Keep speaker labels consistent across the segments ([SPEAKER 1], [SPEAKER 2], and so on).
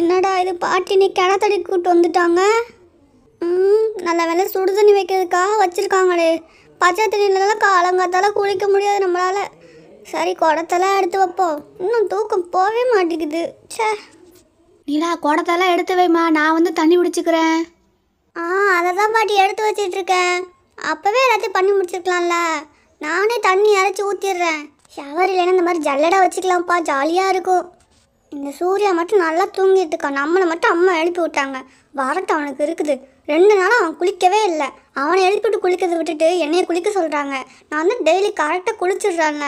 [SPEAKER 1] என்னடா இது
[SPEAKER 2] பாட்டி நீ கிணத்தடி கூப்பிட்டு வந்துட்டாங்க ம் நல்ல வேலை சுடு தண்ணி வைக்கிறதுக்காக வச்சுருக்காங்களே பச்சை தண்ணியிலலாம் காலங்காத்தால குளிக்க முடியாது நம்மளால் சரி
[SPEAKER 1] குடத்தெல்லாம் எடுத்து வைப்போம் இன்னும் தூக்கம் போவே மாட்டேங்குது சே நீலா குடத்தெல்லாம் எடுத்து வைமா நான் வந்து தண்ணி பிடிச்சிக்கிறேன்
[SPEAKER 2] ஆ அதை தான் பாட்டி எடுத்து வச்சிட்ருக்கேன் அப்போவே எல்லாத்தையும் பண்ணி முடிச்சிருக்கலாம்ல நானே தண்ணி அரைச்சி ஊற்றிடுறேன் ஷவர் இல்லைன்னா இந்த மாதிரி ஜல்லடாக வச்சுக்கலாம்ப்பா ஜாலியாக இருக்கும் இந்த சூர்யா மட்டும் நல்லா தூங்கிட்டு இருக்கான் நம்மளை மட்டும் அம்மா எழுப்பி விட்டாங்க வரட்டு அவனுக்கு இருக்குது ரெண்டு நாளும் அவன் குளிக்கவே இல்லை அவனை எழுப்பிட்டு குளிக்கிறது விட்டுட்டு என்னையை குளிக்க சொல்கிறாங்க நான் வந்து டெய்லி கரெக்டாக குளிச்சிடுறாங்க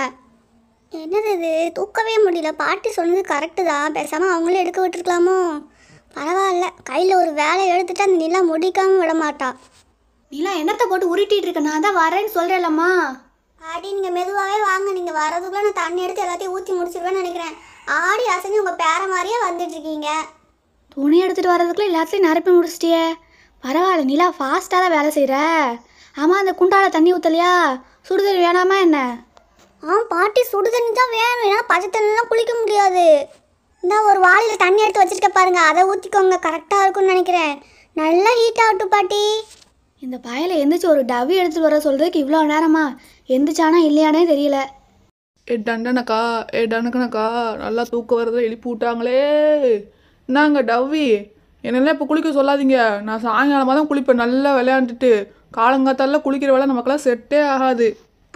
[SPEAKER 2] என்னது இது தூக்கவே முடியல பாட்டி சொன்னது கரெக்டு தான் பேசாமல் அவங்களே எடுக்க விட்டுருக்கலாமோ பரவாயில்ல கையில் ஒரு வேலை எடுத்துட்டு அந்த நிலா முடிக்காமல் விட மாட்டான் நிலா என்னத்தை போட்டு
[SPEAKER 1] உருட்டிட்டு இருக்க நான் தான் வரேன்னு சொல்கிறேன்லம்மா
[SPEAKER 2] பாட்டி நீங்கள் மெதுவாகவே வாங்க நீங்கள் வரதுக்குள்ளே நான் தண்ணி எடுத்து எல்லாத்தையும் ஊற்றி முடிச்சிருவேன்னு நினைக்கிறேன் ஆடி அசைஞ்சு உங்கள் பேர மாதிரியே வந்துட்டுருக்கீங்க
[SPEAKER 1] துணி எடுத்துகிட்டு வர்றதுக்குள்ளே எல்லாத்தையும் நிரப்பி முடிச்சிட்டியே பரவாயில்ல நிலா ஃபாஸ்ட்டாக தான் வேலை செய்கிற ஆமாம் அந்த குண்டால தண்ணி ஊற்றலையா சுடுதண்ணி வேணாமா என்ன ஆ பாட்டி சுடுதண்ணி
[SPEAKER 2] தான் வேணும் ஏன்னா பச்சை தண்ணிலாம் குளிக்க முடியாது இந்த ஒரு வாளியில் தண்ணி எடுத்து வச்சுருக்க பாருங்க அதை
[SPEAKER 1] ஊற்றிக்கோங்க கரெக்டாக இருக்கும்னு நினைக்கிறேன் நல்லா ஹீட் ஆகட்டும் பாட்டி இந்த பயலை எந்திரிச்சு ஒரு டவி எடுத்துகிட்டு வர சொல்கிறதுக்கு இவ்வளோ நேரமா எந்திரிச்சானா இல்லையானே தெரியல ஏ எட்டண்டக்கணக்கா நல்லா தூக்கம் வரதை எழுப்பி விட்டாங்களே என்னங்க டவ்வி என்னெல்லாம் இப்போ குளிக்க சொல்லாதீங்க நான் சாயங்காலமாக தான் குளிப்பேன் நல்லா விளையாண்டுட்டு காலங்காத்தால குளிக்கிற வேலை நமக்கெல்லாம் செட்டே ஆகாது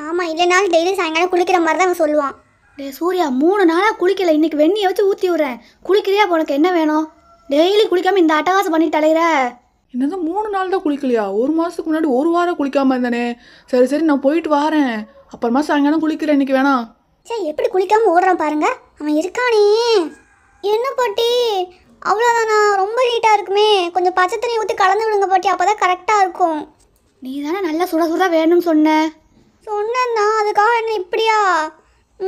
[SPEAKER 1] ஆமாம் இல்லைனாலும் டெய்லி சாயங்காலம் குளிக்கிற மாதிரி தான் சொல்லுவான் டே சூர்யா மூணு நாளாக குளிக்கல இன்னைக்கு வெந்நியை வச்சு ஊற்றி விட்றேன் குளிக்கிறியா உனக்கு என்ன வேணும் டெய்லி குளிக்காமல் இந்த அட்டகாசம் பண்ணிட்டு அலையிற என்னது மூணு நாள் தான் குளிக்கலையா ஒரு மாதத்துக்கு முன்னாடி ஒரு வாரம் குளிக்காமல் இருந்தேனே சரி சரி நான் போயிட்டு வரேன் அப்புறமா சாயங்காலம் குளிக்கிறேன் இன்னைக்கு வேணாம் சே எப்படி குளிக்காமல் ஓடுறான் பாருங்க அவன் இருக்கானே என்ன பாட்டி அவ்வளோதானா
[SPEAKER 2] ரொம்ப ஹீட்டாக இருக்குமே கொஞ்சம் பச்சை தண்ணி ஊற்றி கலந்து விடுங்க பாட்டி அப்போ தான் கரெக்டாக இருக்கும்
[SPEAKER 1] நீ தானே நல்லா சுட சுட வேணும்னு சொன்ன
[SPEAKER 2] சொன்னா அதுக்காக என்ன இப்படியா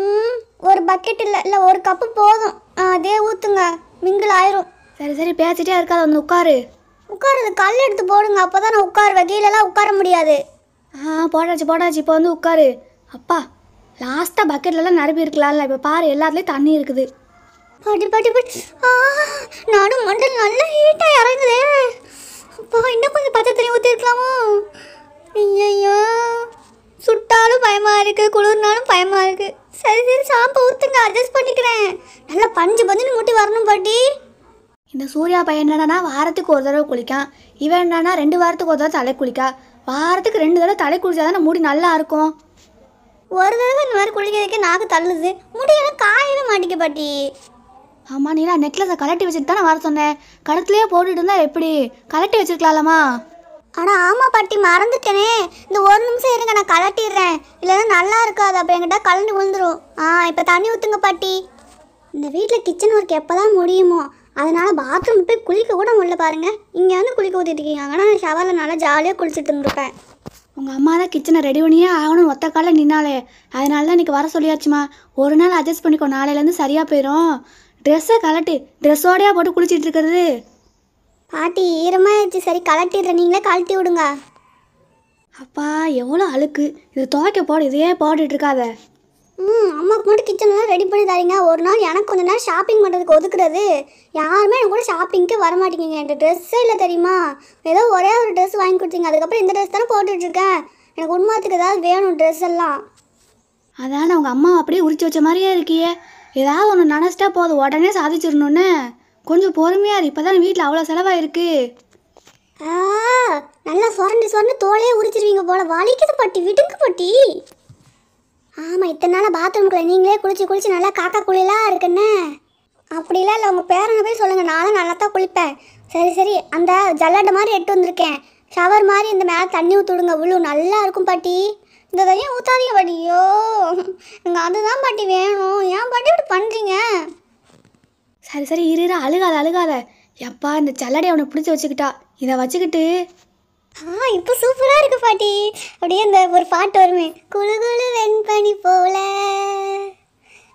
[SPEAKER 2] ம் ஒரு பக்கெட் இல்லை இல்லை ஒரு கப்பு போதும் அதே ஊற்றுங்க மிங்கிள் ஆயிரும் சரி சரி பேசிட்டே இருக்காது வந்து உட்காரு உட்காரு கல் எடுத்து போடுங்க அப்போ தான் நான் உட்காருவேன் கீழெல்லாம் உட்கார முடியாது
[SPEAKER 1] ஆ போடாச்சு போடாச்சு இப்போ வந்து உட்காரு அப்பா லாஸ்ட்டாக பக்கெட்லலாம் நிரப்பி இருக்கலாம்ல இப்போ பாரு எல்லாத்துலேயும் தண்ணி இருக்குது படி படி படி ஆ நானும் மண்டல் நல்லா ஹீட்டாக இறங்குதே அப்பா இன்னும் கொஞ்சம் பச்சை தண்ணி ஊற்றிருக்கலாமோ
[SPEAKER 2] ஐயோ சுட்டாலும் பயமாக இருக்குது குளிர்னாலும் பயமாக இருக்குது சரி சரி சாம்பை ஊற்றுங்க அட்ஜஸ்ட் பண்ணிக்கிறேன் நல்லா பஞ்சு பஞ்சுன்னு மூட்டி வரணும் பாட்டி
[SPEAKER 1] இந்த சூர்யா பையன் என்னன்னா வாரத்துக்கு ஒரு தடவை குளிக்கான் இவன் என்னன்னா ரெண்டு வாரத்துக்கு ஒரு தடவை தலை குளிக்கா வாரத்துக்கு ரெண்டு தடவை தலை குளிச்சாதானே முடி நல்லா இருக்கும் ஒரு தடவை இந்த மாதிரி குளிக்கிறதுக்கே நாக்கு தள்ளுது முடியலை காயவே மாட்டிக்க பாட்டி ஆமாம் நீனா நெக்லஸை கலட்டி வச்சுட்டு தானே வர சொன்னேன் கழுத்துலேயே போட்டுட்டு இருந்தா எப்படி கலட்டி வச்சிருக்கலாம்மா ஆனால் ஆமாம் பாட்டி மறந்துட்டேனே
[SPEAKER 2] இந்த ஒரு நிமிஷம் இருங்க நான் கலட்டிடுறேன் இல்லைன்னா நல்லா இருக்காது அப்போ என்கிட்ட கலண்டு விழுந்துரும் ஆ இப்போ தண்ணி ஊற்றுங்க பாட்டி இந்த வீட்டில் கிச்சன் ஒர்க் எப்போ தான் முடியுமோ அதனால் பாத்ரூம் போய்
[SPEAKER 1] குளிக்க கூட முடியல பாருங்கள் இங்கே வந்து குளிக்க ஊற்றிட்டு இருக்கீங்க ஆனால் நான் ஷவரில் நல்லா ஜாலியாக குளிச்சுட்டு இருந்திருப்பேன் உங்கள் அம்மா தான் கிச்சனை ரெடி பண்ணியே ஆகணும்னு ஒத்த காலில் நின்னாலே அதனால தான் இன்றைக்கி வர சொல்லியாச்சுமா ஒரு நாள் அட்ஜஸ்ட் பண்ணிக்கோ நாளையிலேருந்து சரியாக போயிடும் ட்ரெஸ்ஸை கலட்டு ட்ரெஸ்ஸோடையா போட்டு குளிச்சிட்டு இருக்கிறது பாட்டி ஈரமாக ஆச்சு சரி கலட்டிடுறேன் நீங்களே கலட்டி விடுங்க அப்பா எவ்வளோ அழுக்கு இது துவைக்க போட இதையே போட்டுட்டு இருக்காத
[SPEAKER 2] ம் அம்மாவுக்கு மட்டும் கிச்சன்லாம் ரெடி பண்ணி தரீங்க ஒரு நாள் எனக்கு கொஞ்ச நேரம் ஷாப்பிங் பண்ணுறதுக்கு ஒதுக்குறது யாருமே எனக்கு கூட ஷாப்பிங்க்கு வர மாட்டேங்குங்க என்கிட்ட ட்ரெஸ்ஸே இல்லை தெரியுமா ஏதோ ஒரே ஒரு ட்ரெஸ் வாங்கி கொடுத்தீங்க அதுக்கப்புறம் இந்த ட்ரெஸ் தானே போட்டுட்ருக்கேன்
[SPEAKER 1] எனக்கு உண்மாத்துக்கு ஏதாவது வேணும் ட்ரெஸ் எல்லாம் அதான் உங்கள் அம்மா அப்படியே உரிச்சு வச்ச மாதிரியே இருக்கியே ஏதாவது ஒன்று நினச்சிட்டா போதும் உடனே சாதிச்சிடணுன்னு கொஞ்சம் பொறுமையாக இப்போ தான் வீட்டில் அவ்வளோ செலவாயிருக்கு ஆ நல்லா சொரண்டு சொரண்டு தோலையே உரிச்சிருவீங்க
[SPEAKER 2] போல வலிக்குது பட்டி விடுங்க பட்டி ஆமாம் இத்தனை நாள் பாத்ரூம்குள்ளே நீங்களே குளிச்சு குளிச்சு நல்லா காக்கா குழிலாம் இருக்குன்னு அப்படிலாம் இல்லை உங்கள் பேரங்க போய் சொல்லுங்கள் நானும் நல்லா தான் குளிப்பேன் சரி சரி அந்த ஜல்லாட்டை மாதிரி எட்டு வந்திருக்கேன் ஷவர் மாதிரி இந்த மேலே தண்ணி ஊற்றுடுங்க உள்ளு நல்லா இருக்கும் பாட்டி இந்த தண்ணியும் ஊற்றாதீங்க பாட்டியோ நீங்கள் அதுதான் பாட்டி வேணும்
[SPEAKER 1] ஏன் பாட்டி இப்படி பண்ணுறீங்க சரி சரி இரு அழுகாத அழுகாத எப்பா இந்த சல்லடை அவனை பிடிச்சி வச்சுக்கிட்டா இதை வச்சுக்கிட்டு ஆ இப்போ
[SPEAKER 2] சூப்பராக இருக்கு பாட்டி அப்படியே இந்த ஒரு பாட்டு வருமே குழு குழு வெண்பனி போல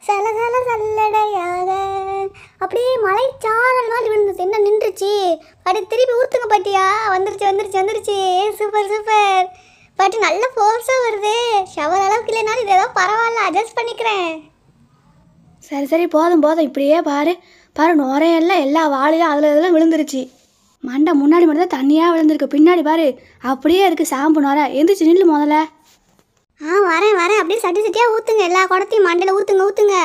[SPEAKER 2] சலசல சல்லடையாக அப்படியே மலை சாரல் மாதிரி விழுந்துச்சு என்ன நின்றுச்சு அப்படி திருப்பி ஊற்றுங்க பாட்டியா வந்துருச்சு வந்துருச்சு வந்துருச்சு சூப்பர் சூப்பர் பாட்டி நல்ல ஃபோர்ஸாக வருது ஷவர் அளவுக்கு இல்லைனாலும் இது ஏதோ பரவாயில்ல அட்ஜஸ்ட் பண்ணிக்கிறேன்
[SPEAKER 1] சரி சரி போதும் போதும் இப்படியே பாரு பாரு நுரையெல்லாம் எல்லா வாழையும் அதில் இதெல்லாம் விழுந்துருச்சு மண்டை முன்னாடி மட்டும் தான் தண்ணியாக விழுந்திருக்கு பின்னாடி பாரு அப்படியே இருக்குது சாம்பு நுரை எந்திரிச்சு நில்லு முதல்ல
[SPEAKER 2] ஆ வரேன் வரேன் அப்படியே
[SPEAKER 1] சட்டி சட்டியாக ஊற்றுங்க எல்லா குடத்தையும் மண்டையில் ஊற்றுங்க ஊற்றுங்க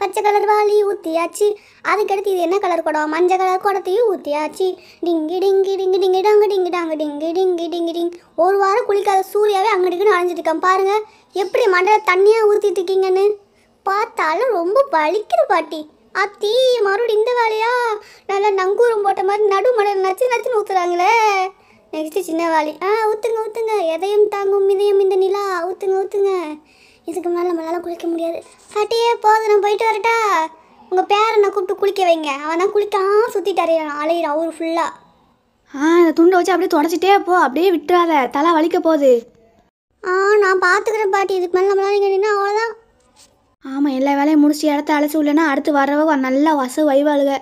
[SPEAKER 2] பச்சை கலர் வாலி ஊத்தியாச்சு அதுக்கடுத்து இது என்ன கலர் குடம் மஞ்சள் கலர் குடத்தையும் ஊத்தியாச்சு டிங்கு டிங்கு டிங்கு டிங்கு டாங்கு டிங்கு டாங்கு டிங்கு டிங்கு டிங்கு டிங் ஒரு வாரம் குளிக்காத சூரியாவே அங்கடிக்குன்னு அலைஞ்சிட்டு இருக்கான் பாருங்க எப்படி மண்டல தண்ணியாக ஊற்றிட்டு இருக்கீங்கன்னு பார்த்தாலும் ரொம்ப வலிக்கிற பாட்டி அத்தி மறுபடியும் இந்த வேலையா நல்லா நங்கூரம் போட்ட மாதிரி நடு மடல் நச்சு நச்சுன்னு ஊற்றுறாங்களே நெக்ஸ்ட்டு சின்ன வேலை ஆ ஊற்றுங்க ஊற்றுங்க எதையும் தாங்கும் இதையும் இந்த நிலா ஊற்றுங்க ஊற்றுங்க இதுக்கு மேலே நம்மளால் குளிக்க முடியாது பாட்டியே போதும் நான் போயிட்டு வரட்டா உங்கள் நான் கூப்பிட்டு குளிக்க வைங்க அவன் தான் குளிக்காம சுற்றிட்டு அறையிறான் அலையிறான் அவர் ஃபுல்லாக
[SPEAKER 1] ஆ இந்த துண்டை வச்சு அப்படியே தொடச்சிட்டே போ அப்படியே விட்டுறாத தலை வலிக்க போகுது ஆ நான் பார்த்துக்கிறேன் பாட்டி இதுக்கு மேலே நம்மளால் இங்கே அவ்வளோதான் ஆமாம் எல்லா வேலையும் முடிச்சு இடத்த அழைச்சி விடலன்னா அடுத்து வரவ நல்லா வச வைவாளுக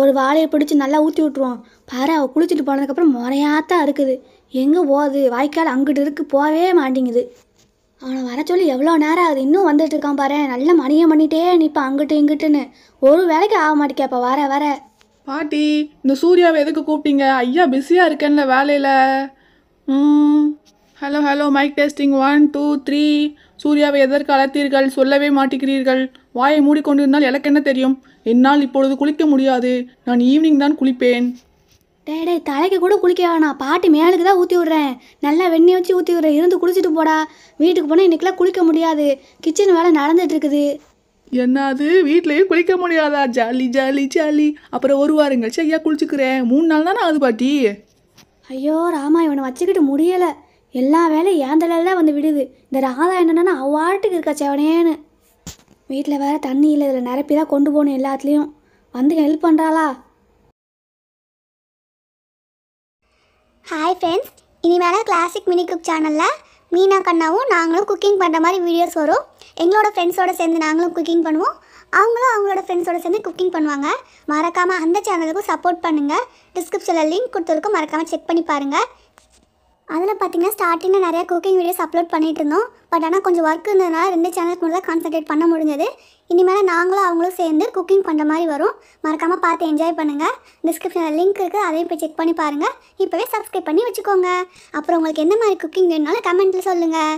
[SPEAKER 1] ஒரு வாழையை பிடிச்சி நல்லா ஊற்றி விட்ருவோம் பாரு அவள் குளிச்சுட்டு போனதுக்கப்புறம் முறையாத்தான் இருக்குது எங்கே போகுது வாய்க்கால் அங்கிட்டு இருக்கு போகவே மாட்டேங்குது அவனை வர சொல்லி எவ்வளோ நேரம் ஆகுது இன்னும் வந்துட்டு இருக்கான் பாரு நல்லா மணியம் பண்ணிட்டே நிற்பான் அங்கிட்டு இங்கிட்டுன்னு ஒரு வேலைக்கு ஆக மாட்டேக்கப்பா வர வர பாட்டி இந்த சூர்யாவை எதுக்கு கூப்பிட்டீங்க ஐயா பிஸியாக இருக்கேன்ல வேலையில் hello hello mic testing one two three சூர்யாவை எதற்கு அழைத்தீர்கள் சொல்லவே மாட்டிக்கிறீர்கள் வாயை மூடிக்கொண்டிருந்தால் எனக்கு என்ன தெரியும் என்னால் இப்பொழுது குளிக்க முடியாது நான் ஈவினிங் தான் குளிப்பேன் டே தலைக்கு கூட குளிக்க வேணாம் பாட்டி மேலுக்கு தான் ஊற்றி விட்றேன் நல்லா வெண்ணெய் வச்சு ஊற்றி விட்றேன் இருந்து குளிச்சுட்டு போடா வீட்டுக்கு போனால் இன்னைக்கெல்லாம் குளிக்க முடியாது கிச்சன் வேலை நடந்துட்டு இருக்குது என்னது வீட்லேயும் குளிக்க முடியாதா ஜாலி ஜாலி ஜாலி அப்புறம் ஒரு வாரம் கழிச்சு ஐயா குளிச்சுக்கிறேன் மூணு நாள் தானே ஆகுது பாட்டி ஐயோ ராமா இவனை வச்சுக்கிட்டு முடியலை எல்லா வேலையும் ஏன் தான் வந்து விடுது இந்த ராதா என்னென்னா அவ்வாட்டுக்கு இருக்கா செவனேன்னு வீட்டில் வேறு தண்ணி இல்லை இதில் நிரப்பி தான் கொண்டு போகணும் எல்லாத்துலேயும் வந்து ஹெல்ப் பண்ணுறாளா
[SPEAKER 2] ஹாய் ஃப்ரெண்ட்ஸ் இனிமேல் கிளாசிக் மினி குக் சேனலில் மீனா கண்ணாவும் நாங்களும் குக்கிங் பண்ணுற மாதிரி வீடியோஸ் வரும் எங்களோட ஃப்ரெண்ட்ஸோடு சேர்ந்து நாங்களும் குக்கிங் பண்ணுவோம் அவங்களும் அவங்களோட ஃப்ரெண்ட்ஸோடு சேர்ந்து குக்கிங் பண்ணுவாங்க மறக்காமல் அந்த சேனலுக்கும் சப்போர்ட் பண்ணுங்கள் டிஸ்கிரிப்ஷனில் லிங்க் கொடுத்துருக்கும் மறக்காமல் செக் பண்ணி பாருங்கள் அதில் பார்த்தீங்கன்னா ஸ்டார்டிங்கில் நிறையா குக்கிங் வீடியோஸ் அப்லோட் பண்ணிகிட்டு இருந்தோம் பட் ஆனால் கொஞ்சம் ஒர்க் இருந்ததுனால ரெண்டு சேனலுக்கு மட்டும் தான் கான்சன்ட்ரேட் பண்ண முடிஞ்சது இனிமேல் நாங்களும் அவங்களும் சேர்ந்து குக்கிங் பண்ணுற மாதிரி வரும் மறக்காமல் பார்த்து என்ஜாய் பண்ணுங்கள் டிஸ்கிரிப்ஷனில் லிங்க் இருக்குது அதையும் போய் செக் பண்ணி பாருங்கள் இப்போவே சப்ஸ்கிரைப்
[SPEAKER 1] பண்ணி வச்சுக்கோங்க அப்புறம் உங்களுக்கு எந்த மாதிரி குக்கிங் வேணுனாலும் கமெண்ட்டில் சொல்லுங்கள்